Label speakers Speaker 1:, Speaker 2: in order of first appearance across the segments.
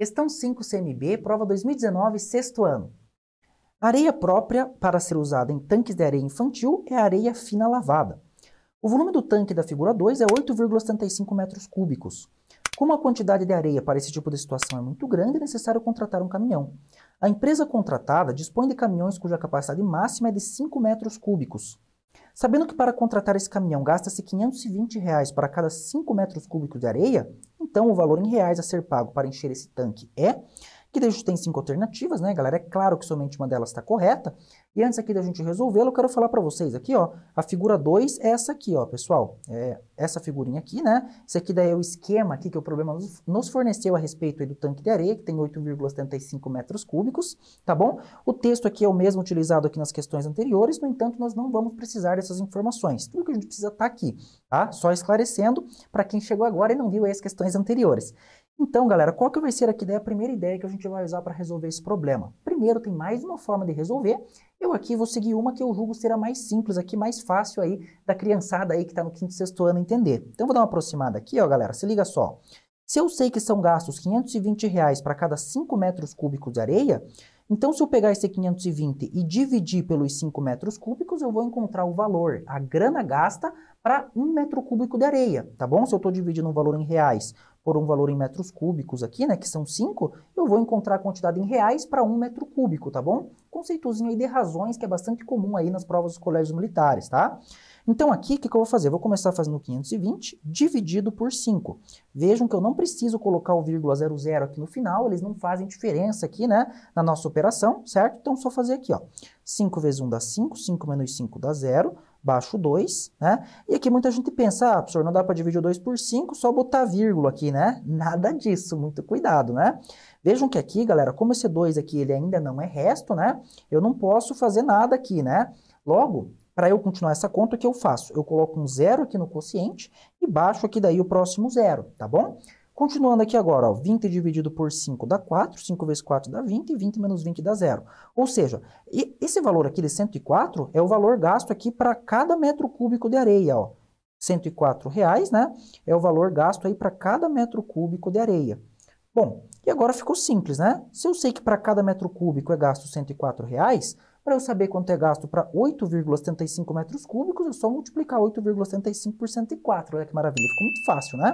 Speaker 1: Questão 5 CMB, prova 2019, sexto ano. Areia própria para ser usada em tanques de areia infantil é areia fina lavada. O volume do tanque da figura 2 é 8,75 metros cúbicos. Como a quantidade de areia para esse tipo de situação é muito grande, é necessário contratar um caminhão. A empresa contratada dispõe de caminhões cuja capacidade máxima é de 5 metros cúbicos. Sabendo que para contratar esse caminhão gasta-se R$ 520 reais para cada 5 metros cúbicos de areia, então, o valor em reais a ser pago para encher esse tanque é Aqui a gente tem cinco alternativas, né, galera? É claro que somente uma delas está correta. E antes aqui da gente resolvê-la, eu quero falar para vocês aqui, ó, a figura 2 é essa aqui, ó, pessoal. É essa figurinha aqui, né? Esse aqui daí é o esquema aqui que o problema nos forneceu a respeito do tanque de areia, que tem 8,75 metros cúbicos, tá bom? O texto aqui é o mesmo utilizado aqui nas questões anteriores, no entanto, nós não vamos precisar dessas informações. Tudo que a gente precisa está aqui, tá? Só esclarecendo para quem chegou agora e não viu as questões anteriores. Então, galera, qual que vai ser aqui daí né, a primeira ideia que a gente vai usar para resolver esse problema? Primeiro, tem mais uma forma de resolver. Eu aqui vou seguir uma que eu julgo ser a mais simples aqui, mais fácil aí da criançada aí que está no quinto e sexto ano entender. Então, vou dar uma aproximada aqui, ó, galera. Se liga só. Se eu sei que são gastos 520 reais para cada 5 metros cúbicos de areia, então se eu pegar esse 520 e dividir pelos 5 metros cúbicos, eu vou encontrar o valor, a grana gasta para 1 metro cúbico de areia, tá bom? Se eu estou dividindo um valor em reais por um valor em metros cúbicos aqui, né, que são 5, eu vou encontrar a quantidade em reais para um metro cúbico, tá bom? Conceitozinho aí de razões que é bastante comum aí nas provas dos colégios militares, tá? Então aqui, o que, que, eu vou fazer? Eu vou começar fazendo 520 dividido por 5. Vejam que eu não preciso colocar o vírgula 00 aqui no final, eles não fazem diferença aqui, né, na nossa operação, certo? Então só fazer aqui, ó. 5 vezes 1 dá 5, 5 menos 5 dá 0 baixo 2, né? E aqui muita gente pensa, ah, professor, não dá para dividir o 2 por 5, só botar vírgula aqui, né? Nada disso, muito cuidado, né? Vejam que aqui, galera, como esse 2 aqui ele ainda não é resto, né? Eu não posso fazer nada aqui, né? Logo, para eu continuar essa conta, o que eu faço? Eu coloco um zero aqui no quociente e baixo aqui daí o próximo zero, tá bom? Continuando aqui agora, ó, 20 dividido por 5 dá 4, 5 vezes 4 dá 20, e 20 menos 20 dá 0. Ou seja, esse valor aqui de 104 é o valor gasto aqui para cada metro cúbico de areia. Ó. 104 reais, né? É o valor gasto para cada metro cúbico de areia. Bom, e agora ficou simples, né? Se eu sei que para cada metro cúbico é gasto 104 reais, para eu saber quanto é gasto para 8,75 metros cúbicos, é só multiplicar 8,75 por 104. Olha que maravilha, ficou muito fácil, né?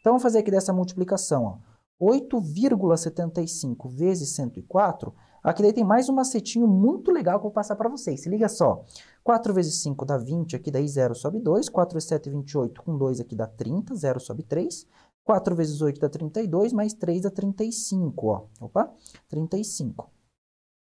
Speaker 1: Então, vamos fazer aqui dessa multiplicação. 8,75 vezes 104 Aqui daí tem mais um macetinho muito legal que eu vou passar para vocês. Se liga só. 4 vezes 5 dá 20, aqui daí 0 sobe 2. 4 vezes 7, 28, com 2 aqui dá 30, 0 sobe 3. 4 vezes 8 dá 32, mais 3 dá 35, ó. Opa, 35.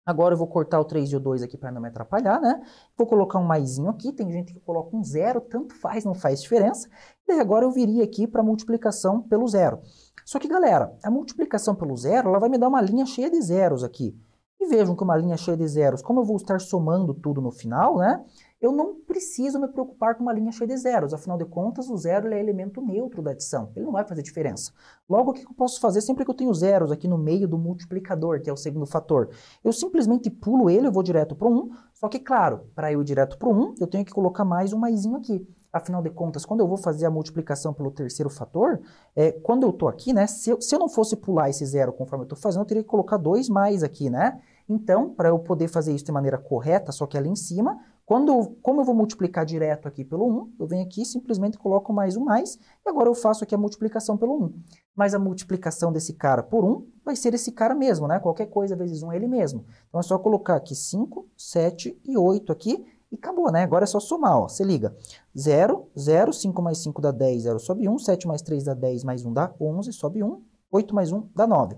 Speaker 1: Agora eu vou cortar o 3 e O2 aqui para não me atrapalhar, né? Vou colocar um maisinho aqui, tem gente que coloca um zero, tanto faz, não faz diferença. E agora eu viria aqui para multiplicação pelo zero. Só que, galera, a multiplicação pelo zero, ela vai me dar uma linha cheia de zeros aqui. E vejam que uma linha cheia de zeros, como eu vou estar somando tudo no final, né? Eu não preciso me preocupar com uma linha cheia de zeros, afinal de contas, o zero é elemento neutro da adição, ele não vai fazer diferença. Logo, o que eu posso fazer sempre que eu tenho zeros aqui no meio do multiplicador, que é o segundo fator? Eu simplesmente pulo ele, eu vou direto para o 1, só que, claro, para eu ir direto para o 1, eu tenho que colocar mais um maisinho aqui. Afinal de contas, quando eu vou fazer a multiplicação pelo terceiro fator, é, quando eu estou aqui, né, se eu, se eu não fosse pular esse zero conforme eu estou fazendo, eu teria que colocar dois mais aqui, né? Então, para eu poder fazer isso de maneira correta, só que ali em cima, quando como eu vou multiplicar direto aqui pelo 1, eu venho aqui simplesmente coloco mais um mais, e agora eu faço aqui a multiplicação pelo 1. Mas a multiplicação desse cara por 1 vai ser esse cara mesmo, né? Qualquer coisa vezes 1 é ele mesmo. Então é só colocar aqui 5, 7 e 8 aqui, e acabou, né? Agora é só somar, ó. Se liga. 0, 0, 5 mais 5 dá 10, 0 sobe 1, 7 mais 3 dá 10, mais 1 dá 11, sobe 1, 8 mais 1 dá 9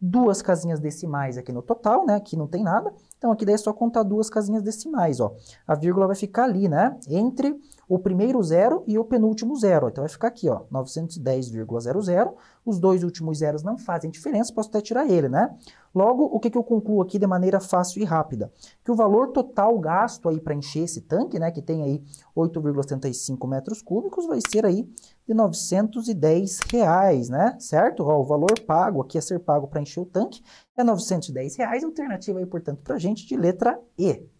Speaker 1: duas casinhas decimais aqui no total, né? Aqui não tem nada. Então aqui daí é só contar duas casinhas decimais, ó. A vírgula vai ficar ali, né? Entre o primeiro zero e o penúltimo zero. Então vai ficar aqui, ó, 910,00. Os dois últimos zeros não fazem diferença, posso até tirar ele, né? Logo, o que, que eu concluo aqui de maneira fácil e rápida? Que o valor total gasto aí para encher esse tanque, né, que tem aí 8,75 metros cúbicos, vai ser aí de 910 reais, né? Certo? Ó, o valor pago aqui a ser pago para encher o tanque é 910 reais, alternativa aí, portanto, para a gente de letra E.